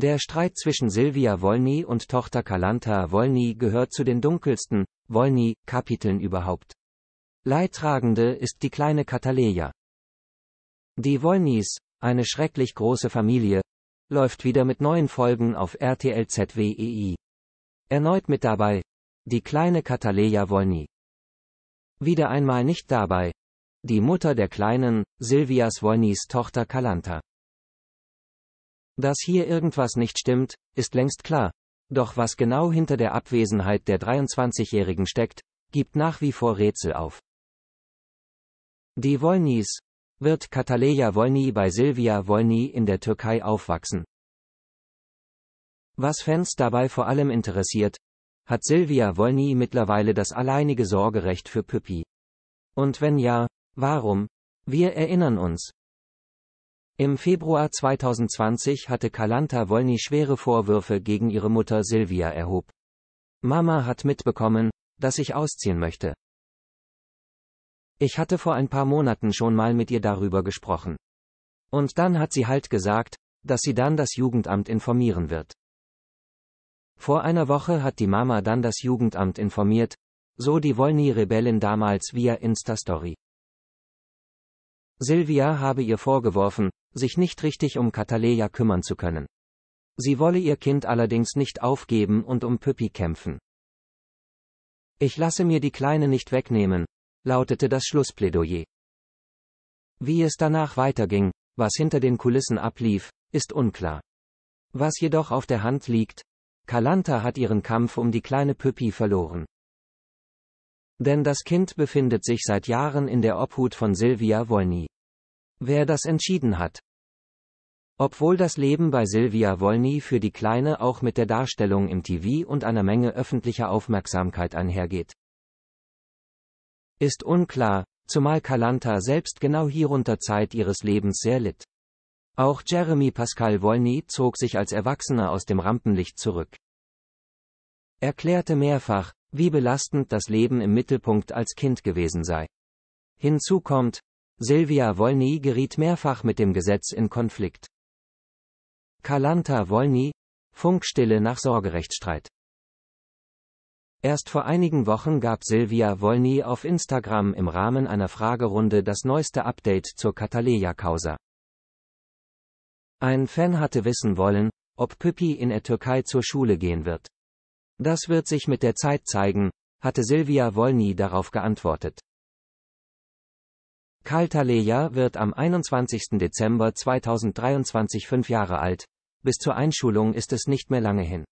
Der Streit zwischen Silvia Wolny und Tochter Kalanta Wolny gehört zu den dunkelsten Wolny-Kapiteln überhaupt. Leidtragende ist die kleine Kataleja. Die Wolnys, eine schrecklich große Familie, läuft wieder mit neuen Folgen auf RTL ZWEI. Erneut mit dabei, die kleine Kataleja Wolny. Wieder einmal nicht dabei, die Mutter der kleinen, Silvias Wolnys Tochter Kalanta. Dass hier irgendwas nicht stimmt, ist längst klar. Doch was genau hinter der Abwesenheit der 23-Jährigen steckt, gibt nach wie vor Rätsel auf. Die Wolnys. Wird Kataleja Wolny bei Silvia Wolny in der Türkei aufwachsen? Was Fans dabei vor allem interessiert, hat Silvia Wolny mittlerweile das alleinige Sorgerecht für Püppi? Und wenn ja, warum? Wir erinnern uns, im Februar 2020 hatte Kalanta Wolny schwere Vorwürfe gegen ihre Mutter Silvia erhob. Mama hat mitbekommen, dass ich ausziehen möchte. Ich hatte vor ein paar Monaten schon mal mit ihr darüber gesprochen. Und dann hat sie halt gesagt, dass sie dann das Jugendamt informieren wird. Vor einer Woche hat die Mama dann das Jugendamt informiert, so die Wolny-Rebellin damals via Insta-Story. Silvia habe ihr vorgeworfen, sich nicht richtig um Kataleja kümmern zu können. Sie wolle ihr Kind allerdings nicht aufgeben und um Püppi kämpfen. Ich lasse mir die Kleine nicht wegnehmen, lautete das Schlussplädoyer. Wie es danach weiterging, was hinter den Kulissen ablief, ist unklar. Was jedoch auf der Hand liegt, Kalanta hat ihren Kampf um die kleine Püppi verloren. Denn das Kind befindet sich seit Jahren in der Obhut von Silvia Wolny. Wer das entschieden hat? Obwohl das Leben bei Silvia Wolny für die Kleine auch mit der Darstellung im TV und einer Menge öffentlicher Aufmerksamkeit einhergeht. Ist unklar, zumal Kalanta selbst genau hierunter Zeit ihres Lebens sehr litt. Auch Jeremy Pascal Wolny zog sich als Erwachsener aus dem Rampenlicht zurück. Erklärte mehrfach, wie belastend das Leben im Mittelpunkt als Kind gewesen sei. Hinzu kommt, Silvia Wolny geriet mehrfach mit dem Gesetz in Konflikt. Kalanta Wolny, Funkstille nach Sorgerechtsstreit. Erst vor einigen Wochen gab Silvia Wolny auf Instagram im Rahmen einer Fragerunde das neueste Update zur kataleja causa Ein Fan hatte wissen wollen, ob Püppi in der Türkei zur Schule gehen wird. Das wird sich mit der Zeit zeigen, hatte Silvia Wolny darauf geantwortet. Karl Taleja wird am 21. Dezember 2023 fünf Jahre alt. Bis zur Einschulung ist es nicht mehr lange hin.